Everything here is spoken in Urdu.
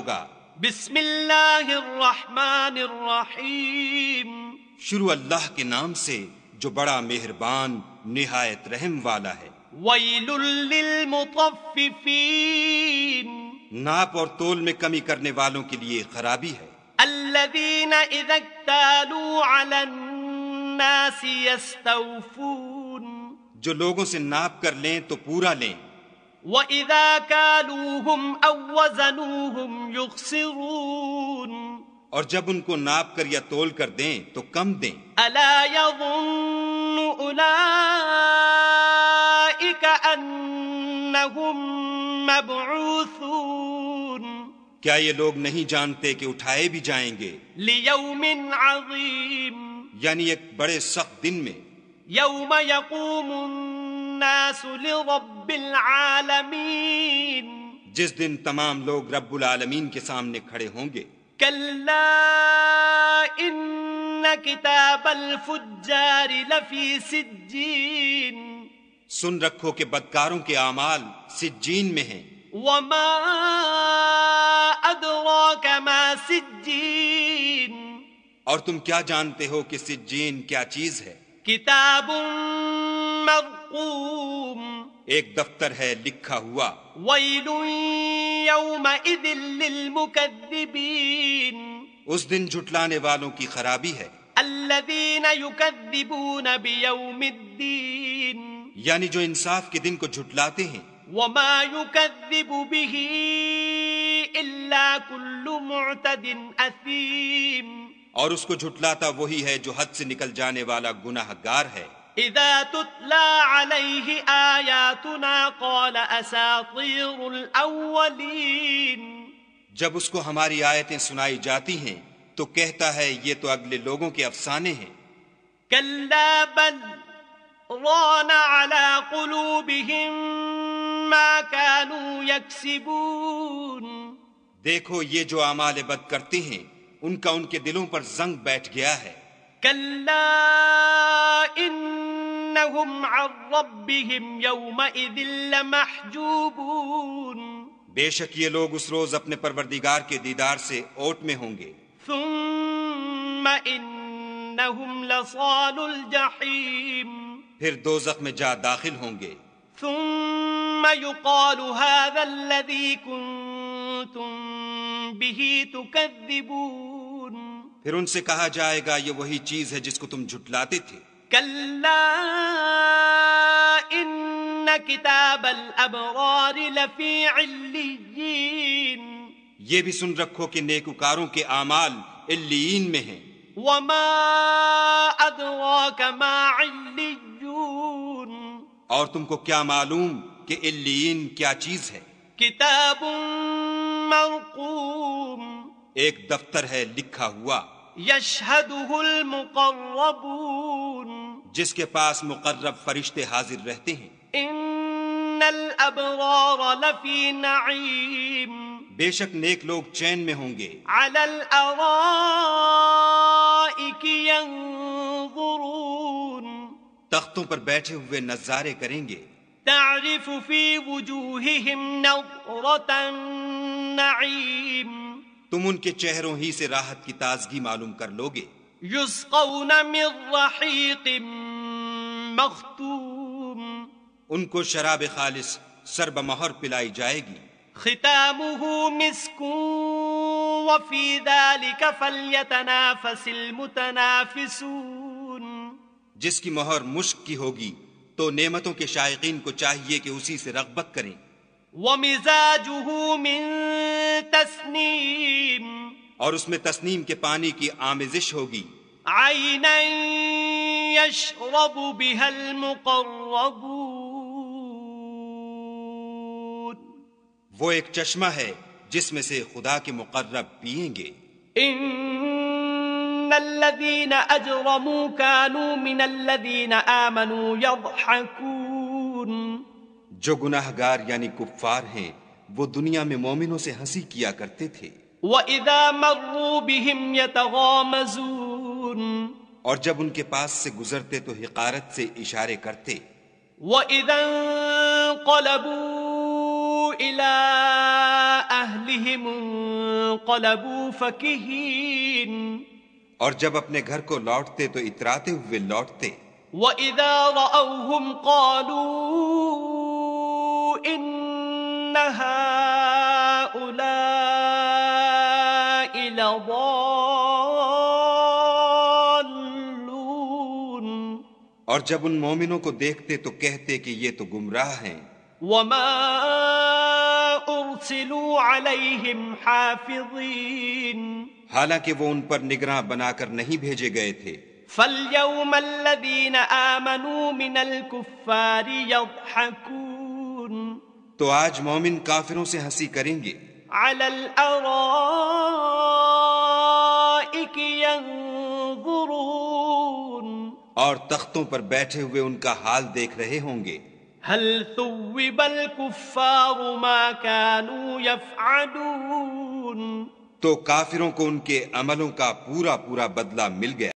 ہوگا بسم اللہ الرحمن الرحیم شروع اللہ کے نام سے جو بڑا مہربان نہایت رحم والا ہے ویل للمطففین ناپ اور تول میں کمی کرنے والوں کے لیے خرابی ہے الذین اذا اکتالو علی الناس یستوفون جو لوگوں سے ناپ کر لیں تو پورا لیں وَإِذَا كَالُوهُمْ أَوَّزَنُوهُمْ يُخْسِرُونَ اور جب ان کو ناپ کر یا تول کر دیں تو کم دیں أَلَا يَظُنُّ أُولَائِكَ أَنَّهُمْ مَبْعُوثُونَ کیا یہ لوگ نہیں جانتے کہ اٹھائے بھی جائیں گے لِيَوْمٍ عَظِيمٍ یعنی ایک بڑے سخت دن میں یوم یقوم الناس لرب العالمين جس دن تمام لوگ رب العالمین کے سامنے کھڑے ہوں گے کلا ان کتاب الفجار لفی سجین سن رکھو کہ بدکاروں کے اعمال سجین میں ہیں وما ادراک ما سجین اور تم کیا جانتے ہو کہ سجین کیا چیز ہے کتاب مرد ایک دفتر ہے لکھا ہوا اس دن جھٹلانے والوں کی خرابی ہے یعنی جو انصاف کے دن کو جھٹلاتے ہیں وہ به الا کلو معتد اثیم اور اس کو جھٹلاتا وہی ہے جو حد سے نکل جانے والا گناہ گار ہے اذا تتلى عليه آیاتنا قال اساطیر الاولین جب اس کو ہماری آیتیں سنائی جاتی ہیں تو کہتا ہے یہ تو اگلے لوگوں کے افسانے ہیں کلا بل رانا علی قلوبہم ما کانو یکسبون دیکھو یہ جو عمال بد کرتی ہیں ان کا ان کے دلوں پر زنگ بیٹھ گیا ہے کلا انہم عن ربهم یومئذ لمحجوبون بے شک یہ لوگ اس روز اپنے پروردگار کے دیدار سے اوٹ میں ہوں گے ثم انہم لصال الجحیم پھر دوزخ میں جا داخل ہوں گے ثم یقال هذا الذی کنتم به تکذبون پھر ان سے کہا جائے گا یہ وہی چیز ہے جس کو تم جھٹلاتے تھے كلا إن كتاب الأبرار لفي عليين یہ بھی سن رکھو کہ نیکوکاروں کے اعمال علیین میں ہیں وما ادراك ما عليون اور تم کو کیا معلوم کہ علیین کیا چیز ہے کتاب مرقوم ایک دفتر ہے لکھا ہوا یشهده المقربون جس کے پاس مقرب فرشتے حاضر رہتے ہیں ان الابرار لفی نعیم بے شک نیک لوگ چین میں ہوں گے علی الارائک ینظرون تختوں پر بیٹھے ہوئے نظارے کریں گے تعرف فی وجوہہم نظرت النعیم تم ان کے چہروں ہی سے راحت کی تازگی معلوم کر لوگے مختوم ان کو شراب خالص سرب مہر پلائی جائے گی خطامی کفل فصل متنا فسون جس کی مہر مشک کی ہوگی تو نعمتوں کے شائقین کو چاہیے کہ اسی سے رغبت کریں وہ مزاج تسنیم اور اس میں تسنیم کے پانی کی آمزش ہوگی آئی بها المقربون وہ ایک چشمہ ہے جس میں سے خدا کے مقرب پیئیں گے ان اجرموا کانوا من جو گناہ گار یعنی کفار ہیں وہ دنیا میں مومنوں سے ہنسی کیا کرتے تھے وَإِذَا مَرُّوا بِهِمْ يَتَغَامَزُونَ اور جب ان کے پاس سے گزرتے تو حقارت سے اشارے کرتے وَإِذَا انقلبوا إِلَىٰ أَهْلِهِمُ انقلبوا فَكِهِينَ اور جب اپنے گھر کو لوٹتے تو اتراتے ہوئے لوٹتے وَإِذَا رَأَوْهُمْ قَالُوا إِنَّ هَا اور جب ان مومنوں کو دیکھتے تو کہتے کہ یہ تو گمراہ ہیں وما ارسلوا علیہم حافظین حالانکہ وہ ان پر نگراں بنا کر نہیں بھیجے گئے تھے فَالْيَوْمَ الَّذِينَ آمَنُوا مِنَ الْكُفَّارِ يَضْحَكُونَ تو آج مومن کافروں سے ہنسی کریں گے عَلَى الْأَرَائِكِ يَنْظُرُونَ اور تختوں پر بیٹھے ہوئے ان کا حال دیکھ رہے ہوں گے هل ثوب الکفار ما کانوا يفعلون تو کافروں کو ان کے عملوں کا پورا پورا بدلہ مل گیا